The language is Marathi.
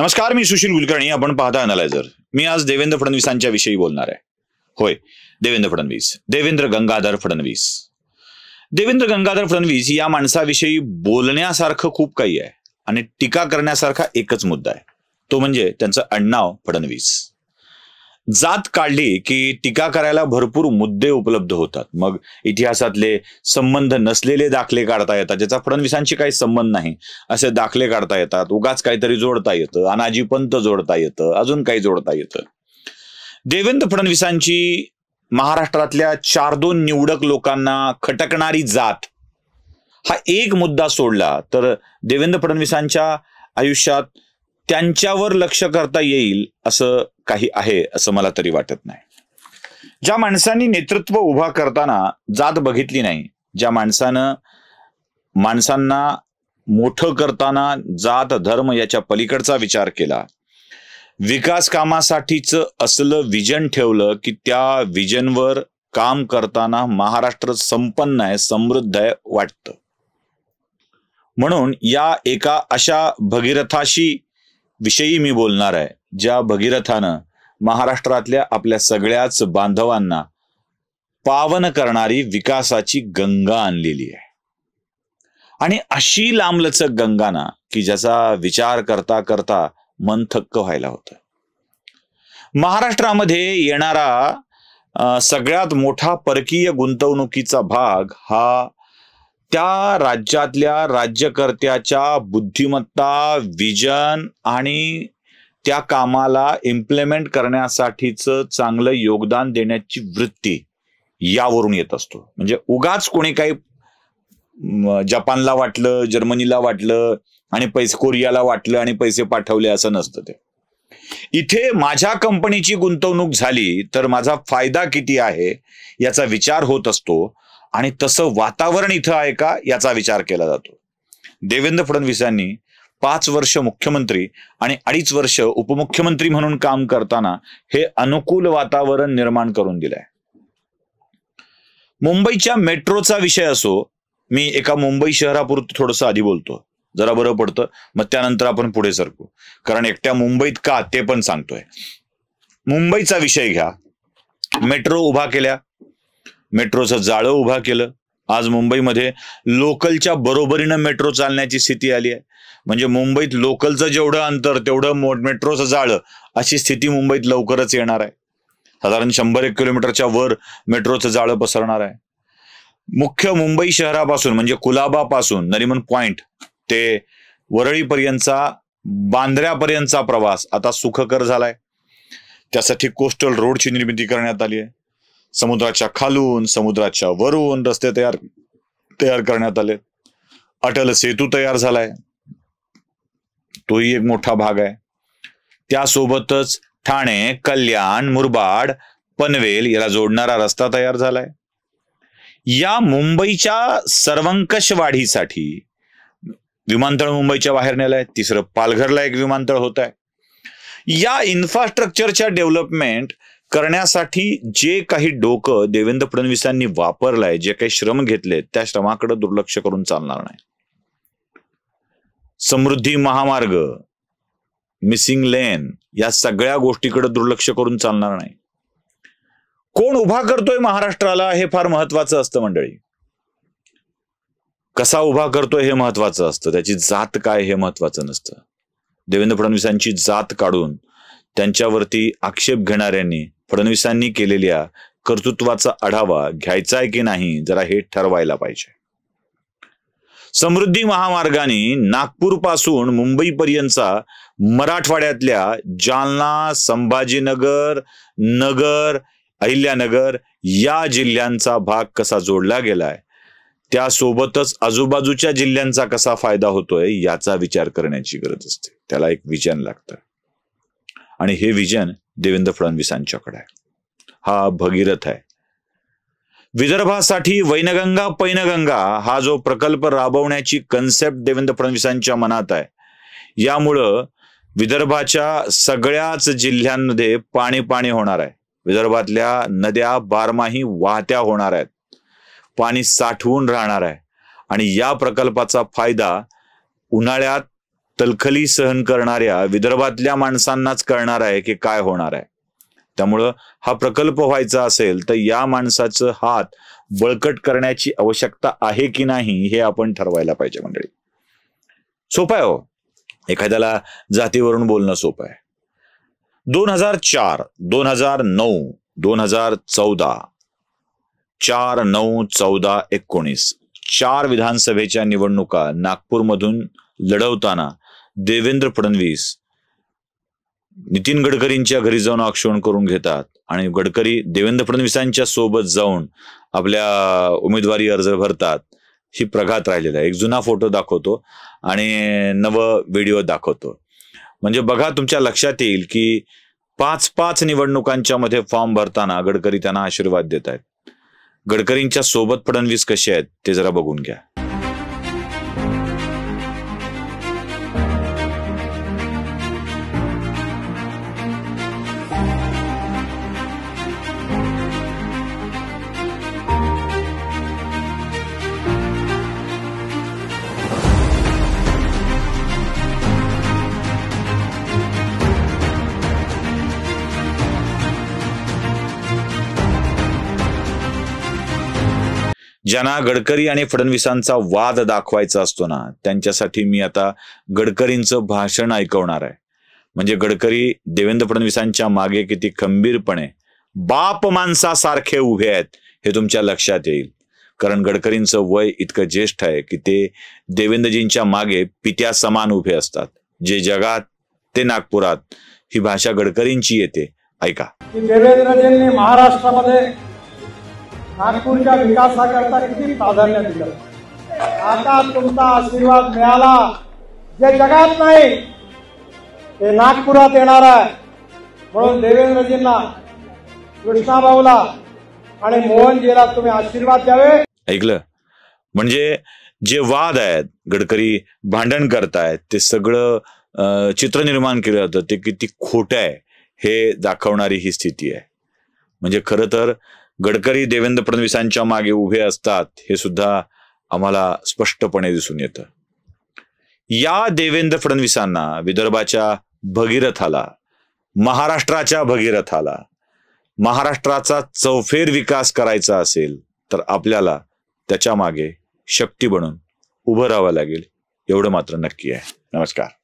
नमस्कार मी सुशील कुलकर्णी आपण पाहता अनालायझर मी आज देवेंद्र फडणवीसांच्या विषयी बोलणार आहे होय देवेंद्र फडणवीस देवेंद्र गंगाधर फडणवीस देवेंद्र गंगाधर फडणवीस या माणसाविषयी बोलण्यासारखं खूप काही आहे आणि टीका करण्यासारखा एकच मुद्दा आहे तो म्हणजे त्यांचं अण्णाव फडणवीस जात काढली की टीका करायला भरपूर मुद्दे उपलब्ध होतात मग इतिहासातले संबंध नसलेले दाखले काढता येतात ज्याचा फडणवीसांशी काही संबंध नाही असे दाखले काढता येतात उगाच काहीतरी जोडता येतं अनाजी पंत जोडता येतं अजून काही जोडता येतं देवेंद्र फडणवीसांची महाराष्ट्रातल्या चार दोन निवडक लोकांना खटकणारी जात हा एक मुद्दा सोडला तर देवेंद्र फडणवीसांच्या आयुष्यात त्यांच्यावर लक्ष करता येईल असं काही आहे असं मला तरी वाटत नाही ज्या माणसांनी नेतृत्व उभा करताना जात बघितली नाही ज्या माणसानं माणसांना मोठं करताना जात धर्म याच्या पलीकडचा विचार केला विकास कामासाठीच असलं विजन ठेवलं की त्या विजनवर काम करताना महाराष्ट्र संपन्न आहे समृद्ध आहे वाटतं म्हणून या एका अशा भगीरथाशी विषयी मी बोलणार आहे ज्या भगीरथानं महाराष्ट्रातल्या आपल्या सगळ्याच बांधवांना पावन करणारी विकासाची गंगा आणलेली आहे आणि अशी लांबलचक गंगा ना की ज्याचा विचार करता करता मन थक्क व्हायला होत महाराष्ट्रामध्ये येणारा सगळ्यात मोठा परकीय गुंतवणुकीचा भाग हा त्या राज्यातल्या राज्यकर्त्याच्या बुद्धिमत्ता विजन आणि त्या कामाला इम्प्लिमेंट करण्यासाठीच चांगलं योगदान देण्याची वृत्ती यावरून येत असतो म्हणजे उगाच कोणी काही जपानला वाटलं जर्मनीला वाटलं आणि पैसे कोरियाला वाटलं आणि पैसे पाठवले असं नसतं ते इथे माझ्या कंपनीची गुंतवणूक झाली तर माझा फायदा किती आहे याचा विचार होत असतो आणि तसं वातावरण इथं आहे का याचा विचार केला जातो देवेंद्र फडणवीस यांनी पाच वर्ष मुख्यमंत्री आणि अडीच वर्ष उपमुख्यमंत्री म्हणून काम करताना हे अनुकूल वातावरण निर्माण करून दिलंय मुंबईच्या मेट्रोचा विषय असो मी एका मुंबई शहरापुरतं थोडस आधी बोलतो जरा बरं पडतं मग त्यानंतर आपण पुढे सरकू कारण एकट्या मुंबईत का ते पण सांगतोय मुंबईचा विषय घ्या मेट्रो उभा केल्या मेट्रोचं जाळं उभा केलं आज मुंबईमध्ये लोकलच्या बरोबरीनं मेट्रो चालण्याची स्थिती आली आहे म्हणजे मुंबईत लोकलचं जेवढं अंतर तेवढं मेट्रोचं जाळं अशी स्थिती मुंबईत लवकरच येणार आहे साधारण शंभर एक किलोमीटरच्या वर मेट्रोचं जाळं पसरणार आहे मुख्य मुंबई शहरापासून म्हणजे कुलाबापासून नरिमन पॉइंट ते वरळीपर्यंतचा बांद्र्यापर्यंतचा प्रवास आता सुखकर झालाय त्यासाठी कोस्टल रोडची निर्मिती करण्यात आली आहे समुद्राच्या खालून समुद्राच्या वरून रस्ते तयार तयार करण्यात आले अटल सेतू तयार झालाय तोही एक मोठा भाग आहे त्यासोबतच ठाणे कल्याण मुरबाड पनवेल याला जोडणारा रस्ता तयार झालाय या मुंबईच्या सर्वंकष वाढीसाठी विमानतळ मुंबईच्या बाहेर नेलाय तिसरं पालघरला एक विमानतळ होत आहे या इन्फ्रास्ट्रक्चरच्या डेव्हलपमेंट करण्यासाठी जे काही डोकं देवेंद्र फडणवीसांनी वापरलंय जे काही श्रम घेतले त्या श्रमाकडे दुर्लक्ष करून चालणार नाही समृद्धी महामार्ग मिसिंग लेन या सगळ्या गोष्टीकडे दुर्लक्ष करून चालणार नाही कोण उभा करतोय महाराष्ट्राला हे फार महत्वाचं असतं मंडळी कसा उभा करतोय हे महत्वाचं असतं त्याची जात काय हे महत्वाचं नसतं देवेंद्र फडणवीसांची जात काढून त्यांच्यावरती आक्षेप घेणाऱ्यांनी फडणवीसांनी केलेल्या कर्तृत्वाचा आढावा घ्यायचा आहे की नाही जरा हे ठरवायला पाहिजे समृद्धी महामार्गाने नागपूर पासून मुंबईपर्यंतचा मराठवाड्यातल्या जालना संभाजीनगर नगर अहिल्यानगर या जिल्ह्यांचा भाग कसा जोडला गेलाय त्यासोबतच आजूबाजूच्या जिल्ह्यांचा कसा फायदा होतोय याचा विचार करण्याची गरज असते त्याला एक विजन लागतं आणि हे विजन देवेंद्र फडणवीसांच्याकडे आहे हा भगीरथ आहे विदर्भासाठी वैनगंगा पैनगंगा हा जो प्रकल्प राबवण्याची कन्सेप्ट देवेंद्र फडणवीसांच्या मनात आहे यामुळं विदर्भाच्या सगळ्याच जिल्ह्यांमध्ये पाणी पाणी होणार आहे विदर्भातल्या नद्या बारमाही वाहत्या होणार आहेत पाणी साठवून राहणार आहे आणि या प्रकल्पाचा फायदा उन्हाळ्यात तलखली सहन करणाऱ्या विदर्भातल्या माणसांनाच कळणार आहे की काय होणार आहे त्यामुळं हा प्रकल्प व्हायचा असेल तर या माणसाचं हात बळकट करण्याची आवश्यकता आहे की नाही हे आपण ठरवायला पाहिजे मंडळी सोपं आहे हो एखाद्याला जातीवरून बोलणं सोपं आहे दोन हजार चार दोन हजार नऊ दोन हजार चौदा चार नऊ चौदा एकोणीस चार विधानसभेच्या निवडणुका नागपूरमधून लढवताना देवेंद्र फडणवीस नितीन गडकरींच्या घरी जाऊन आक्षेपण करून घेतात आणि गडकरी देवेंद्र फडणवीसांच्या सोबत जाऊन आपल्या उमेदवारी अर्ज भरतात ही प्रघात राहिलेला आहे एक जुना फोटो दाखवतो आणि नव व्हिडिओ दाखवतो म्हणजे बघा तुमच्या लक्षात येईल की पाच पाच निवडणुकांच्या मध्ये फॉर्म भरताना गडकरी त्यांना आशीर्वाद देत आहेत गडकरींच्या सोबत फडणवीस कसे आहेत ते जरा बघून घ्या ज्यांना गडकरी आणि फडणवीसांचा वाद दाखवायचा असतो ना त्यांच्यासाठी मी आता गडकरींचं भाषण ऐकवणार आहे म्हणजे गडकरी देवेंद्र फडणवीसांच्या मागे किती खंबीरपणे बाप माणसासारखे उभे आहेत हे तुमच्या लक्षात येईल कारण गडकरींचं वय इतकं ज्येष्ठ आहे की ते देवेंद्रजींच्या मागे पित्या समान उभे असतात जे जगात ते नागपुरात ही भाषा गडकरींची येते ऐका देवेंद्रजींनी महाराष्ट्रामध्ये नागपूरच्या विकासाकरता किती प्राधान्य दिलं आता तुमचा आशीर्वाद मिळाला जे जगात नाही ते नागपुरात येणार आहे म्हणून देवेंद्रजींना कृष्णाभाऊला आणि मोहनजीला तुम्ही आशीर्वाद द्यावे ऐकलं म्हणजे जे वाद आहेत गडकरी भांडण करतायत ते सगळं चित्र निर्माण केलं जातं ते किती खोटं आहे हे दाखवणारी ही स्थिती आहे म्हणजे खरं तर गडकरी देवेंद्र फडणवीसांच्या मागे उभे असतात हे सुद्धा आम्हाला स्पष्टपणे दिसून येतं या देवेंद्र फडणवीसांना विदर्भाच्या भगीरथाला महाराष्ट्राच्या भगीरथाला महाराष्ट्राचा चौफेर विकास करायचा असेल तर आपल्याला त्याच्या मागे शक्ती बनून उभं राहावं लागेल एवढं मात्र नक्की आहे नमस्कार